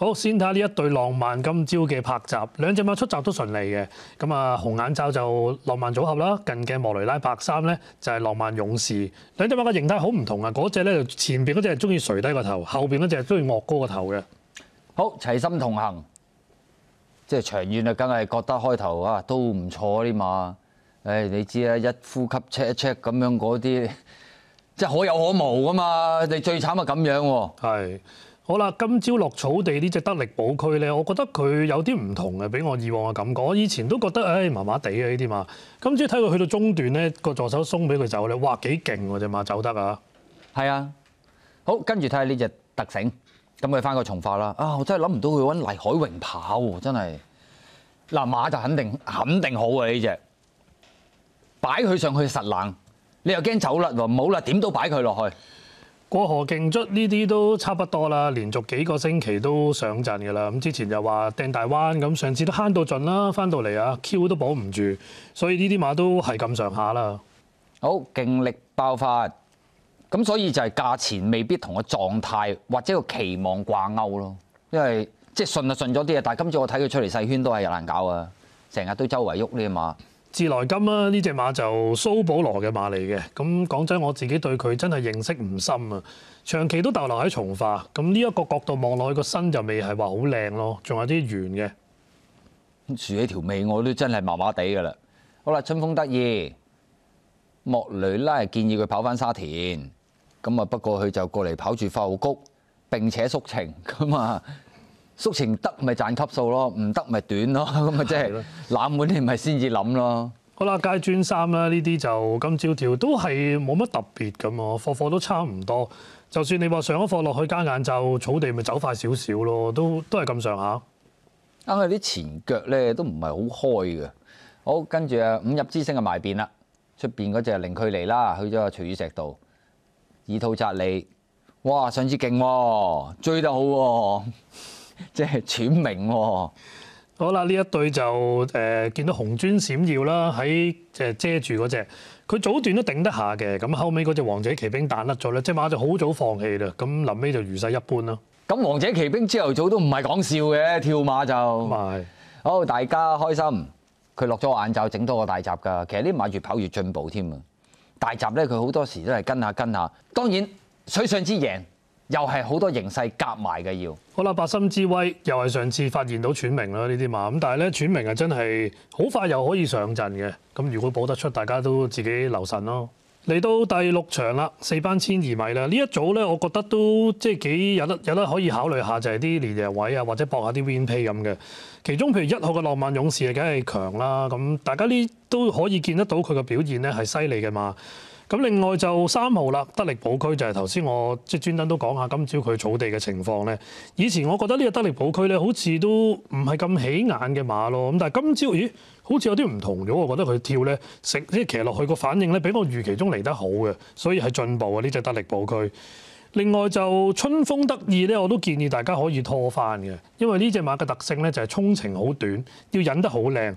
好，先睇下呢一對浪漫今朝嘅拍集，兩隻馬出集都順利嘅。咁啊，紅眼罩就浪漫組合啦。近嘅莫雷拉白衫咧就係浪漫勇士。兩隻馬嘅形態好唔同啊！嗰只咧前邊嗰只係中意垂低個頭，後邊嗰只係中意惡高個頭嘅。好，齊心同行，即係長遠啊，梗係覺得開頭啊都唔錯啲馬。唉，你知啦，一呼吸 check 一 check 咁樣嗰啲，即係可有可無噶嘛。你最慘就咁樣喎。好啦，今朝落草地呢只德力保區咧，我覺得佢有啲唔同嘅，俾我以往嘅感覺。以前都覺得，唉，麻麻地啊呢啲馬。今朝睇佢去到中段咧，個助手松俾佢走咧，哇，幾勁喎只馬走得啊！係啊，好跟住睇下呢只特醒，咁佢翻個重化啦。啊，我真係諗唔到佢揾黎海榮跑喎，真係嗱馬就肯定肯定好啊呢只，擺佢上去實冷，你又驚走甩喎，冇啦，點都擺佢落去。過河競卒呢啲都差不多啦，連續幾個星期都上陣嘅啦。咁之前就話掟大灣咁，上次都慳到盡啦，翻到嚟啊 Q 都保唔住，所以呢啲馬都係咁上下啦。好勁力爆發，咁所以就係價錢未必同個狀態或者個期望掛鈎咯，因為即係順就順咗啲啊。但係今次我睇佢出嚟細圈都係難搞啊，成日都周圍喐呢馬。自來金啊，呢只馬就蘇保羅嘅馬嚟嘅。咁講真，我自己對佢真係認識唔深啊。長期都逗留喺從化。咁呢一個角度望落去，個身就未係話好靚咯，仲有啲圓嘅。樹起條尾我都真係麻麻地㗎啦。好啦，春風得意。莫雷拉建議佢跑翻沙田。咁啊，不過佢就過嚟跑住阜谷，並且縮情咁啊。速情得咪賺級數咯，唔得咪短咯，咁咪即係冷滿你咪先至諗咯。好啦，街磚三啦，呢啲就今朝跳都係冇乜特別咁啊，課課都差唔多。就算你話上一課落去加眼罩，草地咪走快少少咯，都都係咁上下。啱啱啲前腳咧都唔係好開嘅。好，跟住啊，五入之星啊，埋邊啦，出邊嗰只零距離啦，去咗啊徐宇石度耳兔扎你，哇，上次勁追得好。即係喘明喎，好啦，呢一對就誒見到紅磚閃耀啦，喺即遮住嗰只，佢早段都頂得下嘅，咁後尾嗰只王者騎兵彈甩咗咧，只馬就好早放棄啦，咁臨尾就如細一般啦。咁王者騎兵朝頭早都唔係講笑嘅跳馬就，好大家開心，佢落咗眼罩整多個大集㗎，其實呢馬越跑越進步添啊，大集咧佢好多時都係跟下跟下，當然水上之贏。又係好多形勢夾埋嘅，要好啦！百心之威又係上次發現到喘明啦，呢啲嘛咁，但係咧喘明啊，真係好快又可以上陣嘅。咁如果保得出，大家都自己留神咯。嚟到第六場啦，四班千二米啦，呢一組咧，我覺得都即係幾有得有得可以考慮下，就係啲連贏位啊，或者搏下啲 w i n pay 咁嘅。其中譬如一號嘅浪漫勇士啊，梗係強啦。咁大家呢都可以見得到佢嘅表現咧，係犀利嘅嘛。咁另外就三號啦，德力寶區就係頭先我即係專登都講下今朝佢草地嘅情況咧。以前我覺得呢個德力寶區咧好似都唔係咁起眼嘅馬咯，咁但係今朝咦，好似有啲唔同咗。我覺得佢跳咧，食即係騎落去個反應咧，比我預期中嚟得好嘅，所以係進步啊！呢只德力寶區。另外就春風得意咧，我都建議大家可以拖翻嘅，因為呢只馬嘅特性咧就係衝程好短，要忍得好靚。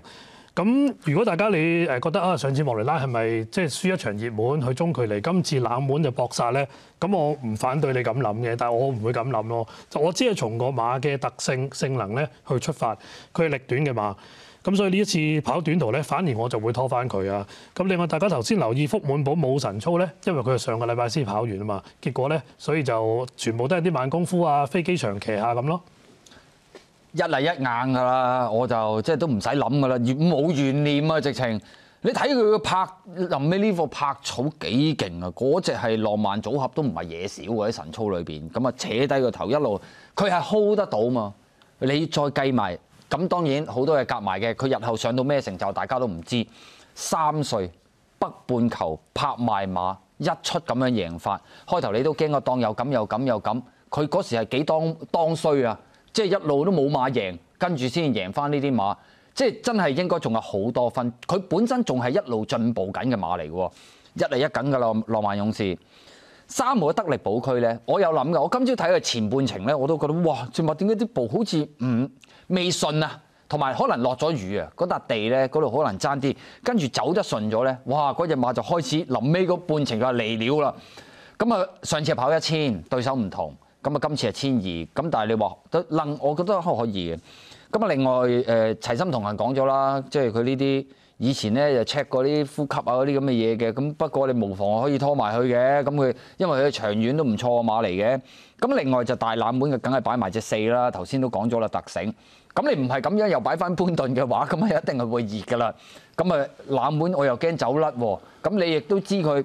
咁如果大家你誒覺得啊上次莫雷拉係咪即係輸一場熱門去中距離，今次冷門就搏殺咧？咁我唔反對你咁諗嘅，但係我唔會咁諗咯。就我只係從個馬嘅特性性能咧去出發，佢係力短嘅馬，咁所以呢一次跑短途咧，反而我就會拖翻佢啊。咁另外大家頭先留意福滿寶冇神操咧，因為佢係上個禮拜先跑完啊嘛，結果咧，所以就全部都係啲慢功夫啊，飛機長騎下咁咯。一嚟一硬噶啦，我就即係都唔使諗噶啦，冇怨念啊！直情你睇佢個拍臨尾呢個拍草幾勁啊！嗰只係浪漫組合都唔係嘢少喎喺神操裏面，咁啊扯低個頭一路，佢係 hold 得到嘛？你再計埋咁，當然好多嘢夾埋嘅，佢日後上到咩成就，大家都唔知。三歲北半球拍賣馬一出咁樣贏法，開頭你都驚個當又咁又咁又咁，佢嗰時係幾當當衰啊！即係一路都冇馬贏，跟住先贏翻呢啲馬，即係真係應該仲有好多分。佢本身仲係一路進步緊嘅馬嚟嘅喎，一嚟一緊嘅浪浪漫勇士三號嘅得力保區咧，我有諗嘅。我今朝睇佢前半程咧，我都覺得哇，最末點解啲步好似唔未順啊，同埋可能落咗雨啊，嗰笪地咧嗰度可能爭啲，跟住走得順咗咧，哇！嗰只馬就開始臨尾嗰半程就嚟了啦。咁啊，上次跑一千，對手唔同。咁啊，今次係千二，咁但係你話都楞，我覺得可可以嘅。咁啊，另外誒齊心同行講咗啦，即係佢呢啲以前咧就 check 過啲呼吸啊嗰啲咁嘅嘢嘅。咁不過你無妨可以拖埋佢嘅。咁佢因為佢長遠都唔錯馬嚟嘅。咁另外就大冷門嘅，梗係擺埋只四啦。頭先都講咗啦，特醒。咁你唔係咁樣又擺翻潘頓嘅話，咁啊一定係會熱㗎啦。咁啊冷門我又驚走甩喎。咁你亦都知佢。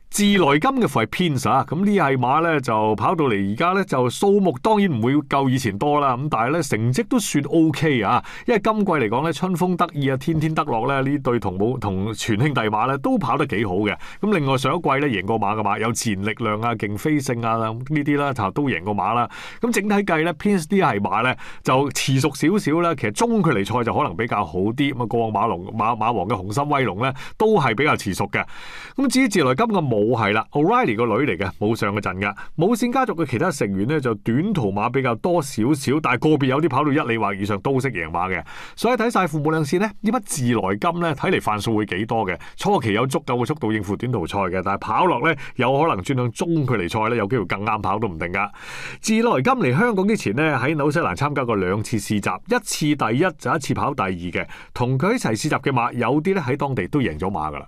自来金嘅符系 Pins 啊，咁呢系马咧就跑到嚟而家咧就数目当然唔会够以前多啦，咁但系咧成绩都算 OK 啊，因为今季嚟讲咧春风得意啊，天天得乐咧呢对同母同全兄弟马咧都跑得几好嘅，咁另外上一季咧赢过马嘅马有前力量啊、劲飞性啊呢啲啦，就都赢过马啦。咁整体计咧，Pins 啲系马咧就持熟少少啦，其实中距离赛就可能比较好啲，咁啊过往马龙马马王嘅红心威龙咧都系比较持熟嘅。咁至于自来金嘅冇。冇系啦，O’Reilly 个女嚟嘅，冇上个阵噶。武线家族嘅其他成员呢，就短途马比较多少少，但系个别有啲跑到一里或以上都识赢马嘅。所以睇晒父母两线呢，呢匹自来金呢，睇嚟泛数会几多嘅。初期有足够嘅速度应付短途赛嘅，但系跑落呢，有可能转向中距离赛呢，有机会更啱跑都唔定噶。自来金嚟香港之前呢，喺纽西兰参加过两次试习，一次第一就一次跑第二嘅。同佢一齐试习嘅马，有啲咧喺当地都赢咗马噶啦。